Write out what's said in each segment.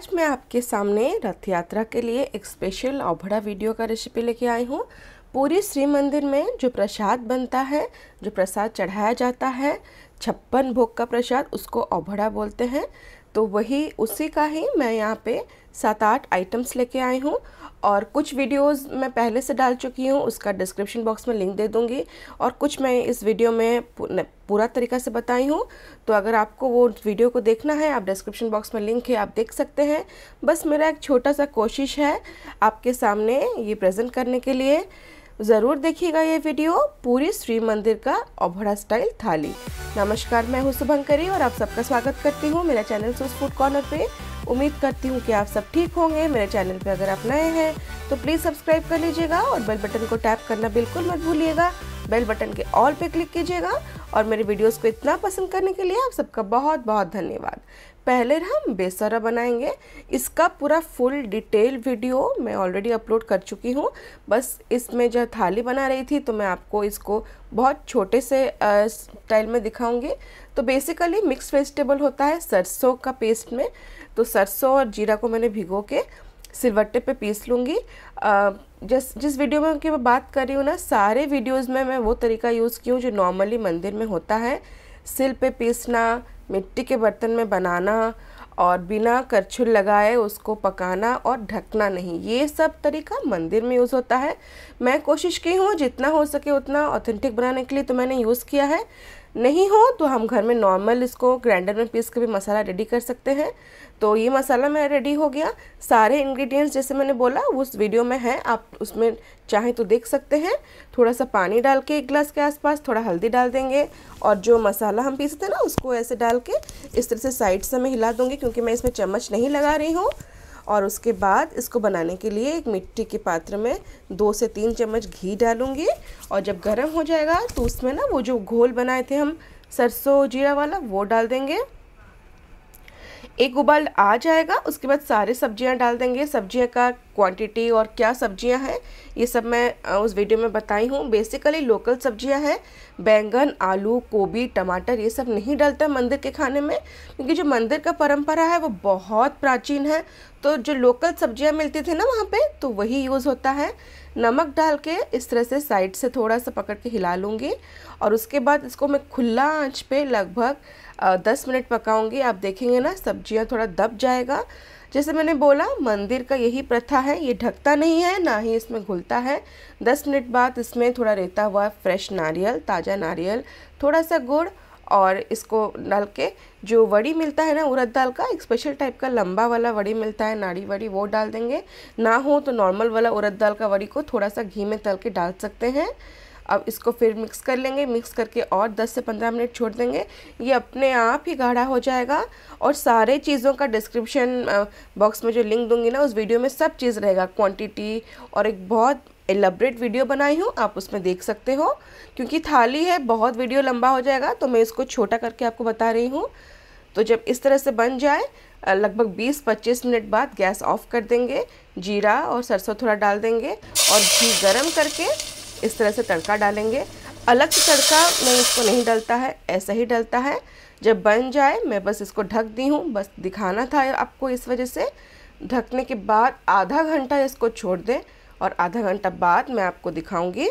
आज मैं आपके सामने रथ यात्रा के लिए एक स्पेशल अभड़ा वीडियो का रेसिपी लेके आई हूँ पूरी श्री मंदिर में जो प्रसाद बनता है जो प्रसाद चढ़ाया जाता है छप्पन भोग का प्रसाद उसको अभड़ा बोलते हैं तो वही उसी का ही मैं यहाँ पे सात आठ आइटम्स लेके आई हूँ और कुछ वीडियोस मैं पहले से डाल चुकी हूँ उसका डिस्क्रिप्शन बॉक्स में लिंक दे दूँगी और कुछ मैं इस वीडियो में पूरा तरीका से बताई हूँ तो अगर आपको वो वीडियो को देखना है आप डिस्क्रिप्शन बॉक्स में लिंक है आप देख सकते हैं बस मेरा एक छोटा सा कोशिश है आपके सामने ये प्रेजेंट करने के लिए ज़रूर देखिएगा ये वीडियो पूरी श्री मंदिर का अभड़ा स्टाइल थाली नमस्कार मैं हूँ शुभंकरी और आप सबका स्वागत करती हूँ मेरा चैनल सोस फूड कॉर्नर पे उम्मीद करती हूँ कि आप सब ठीक होंगे मेरे चैनल पे अगर आप नए हैं तो प्लीज़ सब्सक्राइब कर लीजिएगा और बेल बटन को टैप करना बिल्कुल मत भूलिएगा बेल बटन के ऑल पे क्लिक कीजिएगा और मेरे वीडियोस को इतना पसंद करने के लिए आप सबका बहुत बहुत धन्यवाद पहले हम बेसरा बनाएंगे इसका पूरा फुल डिटेल वीडियो मैं ऑलरेडी अपलोड कर चुकी हूँ बस इसमें जो थाली बना रही थी तो मैं आपको इसको बहुत छोटे से स्टाइल में दिखाऊंगी तो बेसिकली मिक्स वेजिटेबल होता है सरसों का पेस्ट में तो सरसों और जीरा को मैंने भिगो के सिलवट्टे पे पीस लूँगी जिस जिस वीडियो में की मैं बात कर रही हूँ ना सारे वीडियोस में मैं वो तरीका यूज़ की हूँ जो नॉर्मली मंदिर में होता है सिल पे पीसना मिट्टी के बर्तन में बनाना और बिना करछुल लगाए उसको पकाना और ढकना नहीं ये सब तरीका मंदिर में यूज़ होता है मैं कोशिश की हूँ जितना हो सके उतना ऑथेंटिक बनाने के लिए तो मैंने यूज़ किया है नहीं हो तो हम घर में नॉर्मल इसको ग्राइंडर में पीस के भी मसाला रेडी कर सकते हैं तो ये मसाला मेरा रेडी हो गया सारे इंग्रेडिएंट्स जैसे मैंने बोला उस वीडियो में है आप उसमें चाहें तो देख सकते हैं थोड़ा सा पानी डाल के एक गिलास के आसपास थोड़ा हल्दी डाल देंगे और जो मसाला हम पीसते हैं ना उसको ऐसे डाल के इस तरह से साइड से मैं हिला दूँगी क्योंकि मैं इसमें चम्मच नहीं लगा रही हूँ और उसके बाद इसको बनाने के लिए एक मिट्टी के पात्र में दो से तीन चम्मच घी डालूँगी और जब गर्म हो जाएगा तो उसमें ना वो जो घोल बनाए थे हम सरसों जीरा वाला वो डाल देंगे एक उबाल आ जाएगा उसके बाद सारे सब्जियां डाल देंगे सब्जियां का क्वांटिटी और क्या सब्जियां हैं ये सब मैं उस वीडियो में बताई हूँ बेसिकली लोकल सब्जियां हैं बैंगन आलू गोभी टमाटर ये सब नहीं डालता मंदिर के खाने में क्योंकि जो मंदिर का परंपरा है वो बहुत प्राचीन है तो जो लोकल सब्जियाँ मिलती थी ना वहाँ पर तो वही यूज़ होता है नमक डाल के इस तरह से साइड से थोड़ा सा पकड़ के हिला लूँगी और उसके बाद इसको मैं खुला आंच पे लगभग दस मिनट पकाऊँगी आप देखेंगे ना सब्जियाँ थोड़ा दब जाएगा जैसे मैंने बोला मंदिर का यही प्रथा है ये ढकता नहीं है ना ही इसमें घुलता है दस मिनट बाद इसमें थोड़ा रेता हुआ फ्रेश नारियल ताज़ा नारियल थोड़ा सा गुड़ और इसको डाल के जो वड़ी मिलता है ना उड़द दाल का एक स्पेशल टाइप का लंबा वाला वड़ी मिलता है नाड़ी वड़ी वो डाल देंगे ना हो तो नॉर्मल वाला उड़द दाल का वड़ी को थोड़ा सा घी में तल के डाल सकते हैं अब इसको फिर मिक्स कर लेंगे मिक्स करके और 10 से 15 मिनट छोड़ देंगे ये अपने आप ही गाढ़ा हो जाएगा और सारे चीज़ों का डिस्क्रिप्शन बॉक्स में जो लिंक दूंगी ना उस वीडियो में सब चीज़ रहेगा क्वांटिटी और एक बहुत एलबरेट वीडियो बनाई हूँ आप उसमें देख सकते हो क्योंकि थाली है बहुत वीडियो लंबा हो जाएगा तो मैं इसको छोटा करके आपको बता रही हूँ तो जब इस तरह से बन जाए लगभग 20-25 मिनट बाद गैस ऑफ कर देंगे जीरा और सरसों थोड़ा डाल देंगे और घी गरम करके इस तरह से तड़का डालेंगे अलग से तड़का मैं इसको नहीं डलता है ऐसा ही डलता है जब बन जाए मैं बस इसको ढक दी हूँ बस दिखाना था आपको इस वजह से ढकने के बाद आधा घंटा इसको छोड़ दें और आधा घंटा बाद मैं आपको दिखाऊंगी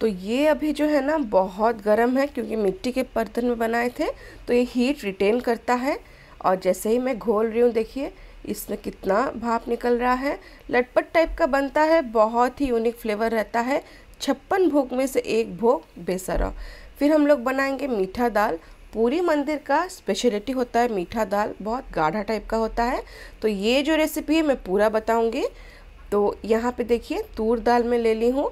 तो ये अभी जो है ना बहुत गर्म है क्योंकि मिट्टी के बर्तन में बनाए थे तो ये हीट रिटेन करता है और जैसे ही मैं घोल रही हूँ देखिए इसमें कितना भाप निकल रहा है लटपट टाइप का बनता है बहुत ही यूनिक फ्लेवर रहता है छप्पन भोग में से एक भोग बेसरा फिर हम लोग बनाएंगे मीठा दाल पूरी मंदिर का स्पेशलिटी होता है मीठा दाल बहुत गाढ़ा टाइप का होता है तो ये जो रेसिपी है मैं पूरा बताऊँगी तो यहाँ पे देखिए तूर दाल में ले ली हूँ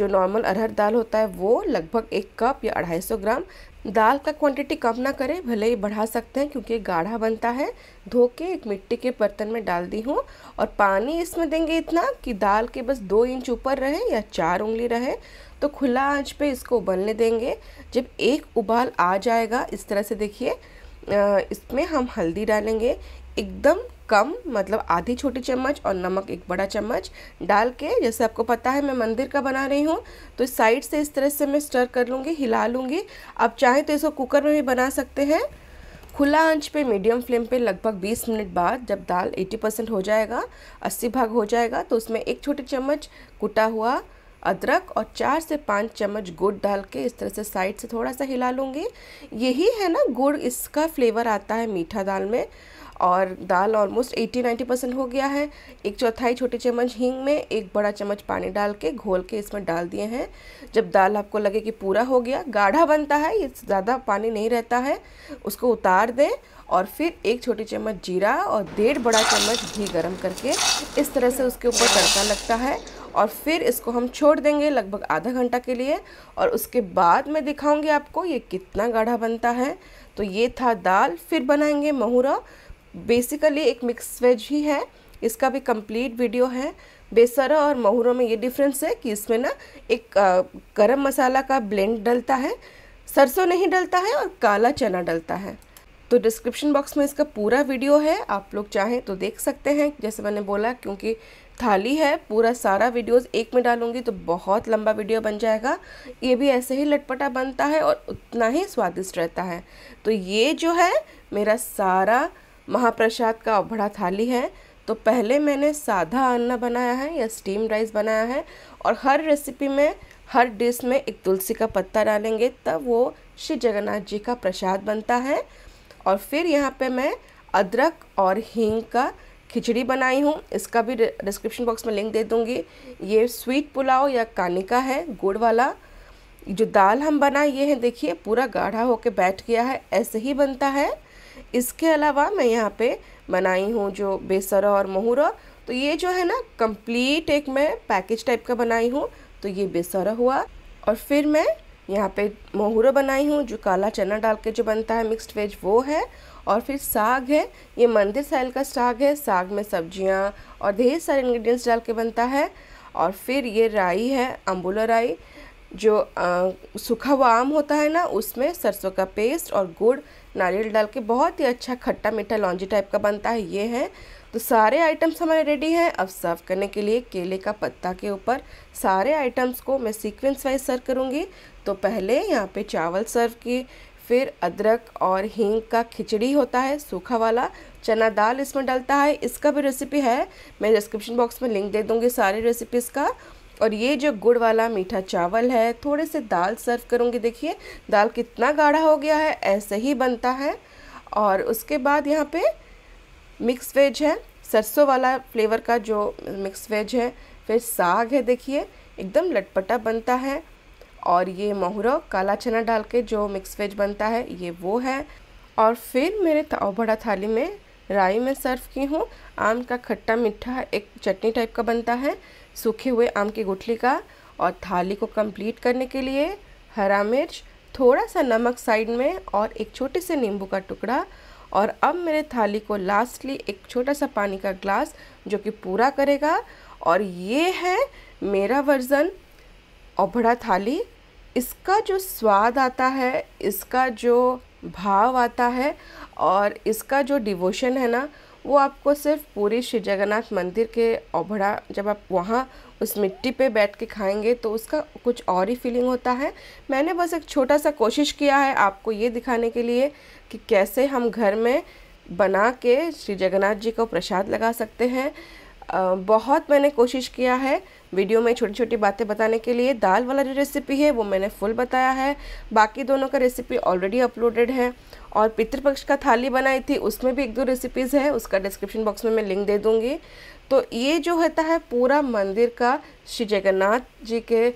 जो नॉर्मल अरहर दाल होता है वो लगभग एक कप या अढ़ाई सौ ग्राम दाल का क्वांटिटी कम ना करें भले ही बढ़ा सकते हैं क्योंकि गाढ़ा बनता है धो के एक मिट्टी के बर्तन में डाल दी हूँ और पानी इसमें देंगे इतना कि दाल के बस दो इंच ऊपर रहे या चार उंगली रहे तो खुला आंच पे इसको उबलने देंगे जब एक उबाल आ जाएगा इस तरह से देखिए इसमें हम हल्दी डालेंगे एकदम कम मतलब आधी छोटी चम्मच और नमक एक बड़ा चम्मच डाल के जैसे आपको पता है मैं मंदिर का बना रही हूँ तो साइड से इस तरह से मैं स्टर कर लूँगी हिला लूँगी आप चाहें तो इसको कुकर में भी बना सकते हैं खुला आंच पे मीडियम फ्लेम पे लगभग 20 मिनट बाद जब दाल 80 परसेंट हो जाएगा 80 भाग हो जाएगा तो उसमें एक छोटी चम्मच कुटा हुआ अदरक और चार से पाँच चम्मच गुड़ डाल के इस तरह से साइड से थोड़ा सा हिला लूँगी यही है ना गुड़ इसका फ्लेवर आता है मीठा दाल में और दाल ऑलमोस्ट 80-90 परसेंट हो गया है एक चौथाई छोटे चम्मच हींग में एक बड़ा चम्मच पानी डाल के घोल के इसमें डाल दिए हैं जब दाल आपको लगे कि पूरा हो गया गाढ़ा बनता है ये ज़्यादा पानी नहीं रहता है उसको उतार दें और फिर एक छोटी चम्मच जीरा और डेढ़ बड़ा चम्मच घी गर्म करके इस तरह से उसके ऊपर तड़का लगता है और फिर इसको हम छोड़ देंगे लगभग आधा घंटा के लिए और उसके बाद मैं दिखाऊंगी आपको ये कितना गाढ़ा बनता है तो ये था दाल फिर बनाएंगे महुरा बेसिकली एक मिक्स वेज ही है इसका भी कंप्लीट वीडियो है बेसरा और महूरों में ये डिफरेंस है कि इसमें ना एक गरम मसाला का ब्लेंड डलता है सरसों नहीं डलता है और काला चना डलता है तो डिस्क्रिप्शन बॉक्स में इसका पूरा वीडियो है आप लोग चाहें तो देख सकते हैं जैसे मैंने बोला क्योंकि थाली है पूरा सारा वीडियोस एक में डालूंगी तो बहुत लंबा वीडियो बन जाएगा ये भी ऐसे ही लटपटा बनता है और उतना ही स्वादिष्ट रहता है तो ये जो है मेरा सारा महाप्रसाद का अभड़ा थाली है तो पहले मैंने साधा अन्ना बनाया है या स्टीम राइस बनाया है और हर रेसिपी में हर डिश में एक तुलसी का पत्ता डालेंगे तब वो श्री जगन्नाथ जी का प्रसाद बनता है और फिर यहाँ पे मैं अदरक और हींग का खिचड़ी बनाई हूँ इसका भी डिस्क्रिप्शन बॉक्स में लिंक दे दूँगी ये स्वीट पुलाव या कानिका है गुड़ वाला जो दाल हम बनाए ये है देखिए पूरा गाढ़ा होके बैठ गया है ऐसे ही बनता है इसके अलावा मैं यहाँ पे बनाई हूँ जो बेसरा और महूरा तो ये जो है ना कंप्लीट एक मैं पैकेज टाइप का बनाई हूँ तो ये बेसरा हुआ और फिर मैं यहाँ पे महूरा बनाई हूँ जो काला चना डाल के जो बनता है मिक्स्ड वेज वो है और फिर साग है ये मंदिर साइल का साग है साग में सब्जियाँ और ढेर सारे इन्ग्रीडियंट्स डाल के बनता है और फिर ये राई है अम्बुला राई जो आ, सूखा हुआ आम होता है ना उसमें सरसों का पेस्ट और गुड़ नारियल डाल के बहुत ही अच्छा खट्टा मीठा लॉन्जी टाइप का बनता है ये है तो सारे आइटम्स हमारे रेडी हैं अब सर्व करने के लिए केले का पत्ता के ऊपर सारे आइटम्स को मैं सीक्वेंस वाइज सर्व करूँगी तो पहले यहाँ पे चावल सर्व की फिर अदरक और हींग का खिचड़ी होता है सूखा वाला चना दाल इसमें डलता है इसका भी रेसिपी है मैं डिस्क्रिप्शन बॉक्स में लिंक दे दूँगी सारी रेसिपीज़ का और ये जो गुड़ वाला मीठा चावल है थोड़े से दाल सर्व करूँगी देखिए दाल कितना गाढ़ा हो गया है ऐसे ही बनता है और उसके बाद यहाँ पे मिक्स वेज है सरसों वाला फ्लेवर का जो मिक्स वेज है फिर साग है देखिए एकदम लटपटा बनता है और ये मोहरा काला चना डाल के जो मिक्स वेज बनता है ये वो है और फिर मेरे ताव थाली में राई में सर्व की हूँ आम का खट्टा मीठा एक चटनी टाइप का बनता है सूखे हुए आम की गुठली का और थाली को कंप्लीट करने के लिए हरा मिर्च थोड़ा सा नमक साइड में और एक छोटे से नींबू का टुकड़ा और अब मेरे थाली को लास्टली एक छोटा सा पानी का ग्लास जो कि पूरा करेगा और ये है मेरा वर्ज़न ओभड़ा थाली इसका जो स्वाद आता है इसका जो भाव आता है और इसका जो डिवोशन है ना वो आपको सिर्फ पूरी श्री जगन्नाथ मंदिर के ओभड़ा जब आप वहाँ उस मिट्टी पे बैठ के खाएंगे तो उसका कुछ और ही फीलिंग होता है मैंने बस एक छोटा सा कोशिश किया है आपको ये दिखाने के लिए कि कैसे हम घर में बना के श्री जगन्नाथ जी को प्रसाद लगा सकते हैं बहुत मैंने कोशिश किया है वीडियो में छोटी छोटी बातें बताने के लिए दाल वाला जो रेसिपी है वो मैंने फुल बताया है बाकी दोनों का रेसिपी ऑलरेडी अपलोडेड है और पितृपक्ष का थाली बनाई थी उसमें भी एक दो रेसिपीज़ है उसका डिस्क्रिप्शन बॉक्स में मैं लिंक दे दूँगी तो ये जो होता है पूरा मंदिर का श्री जगन्नाथ जी के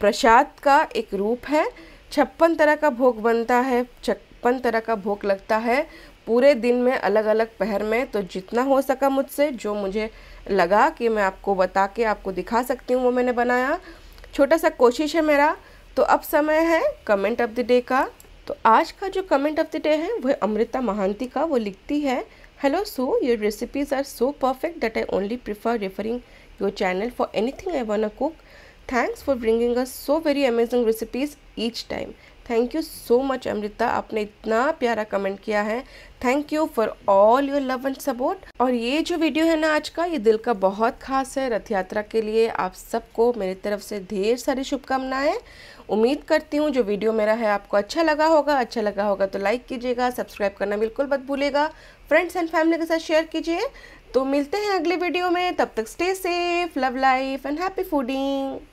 प्रसाद का एक रूप है छप्पन तरह का भोग बनता है छप्पन तरह का भोग लगता है पूरे दिन में अलग अलग पहर में तो जितना हो सका मुझसे जो मुझे लगा कि मैं आपको बता के आपको दिखा सकती हूँ वो मैंने बनाया छोटा सा कोशिश है मेरा तो अब समय है कमेंट ऑफ द डे का तो आज का जो कमेंट ऑफ द डे है वह अमृता महांती का वो लिखती है hello so your recipes are so perfect that I only prefer referring your channel for anything I uh cook thanks for bringing uh so very amazing recipes each time thank you so much Amrita आपने इतना प्यारा comment किया है thank you for all your love and support और ये जो video है ना आज का ये दिल का बहुत खास है रथ यात्रा के लिए आप सबको मेरी तरफ से ढेर सारी शुभकामनाएं उम्मीद करती हूँ जो वीडियो मेरा है आपको अच्छा लगा होगा अच्छा लगा होगा तो लाइक कीजिएगा सब्सक्राइब करना बिल्कुल मत भूलेगा फ्रेंड्स एंड फैमिली के साथ शेयर कीजिए तो मिलते हैं अगले वीडियो में तब तक stay safe love life and happy fooding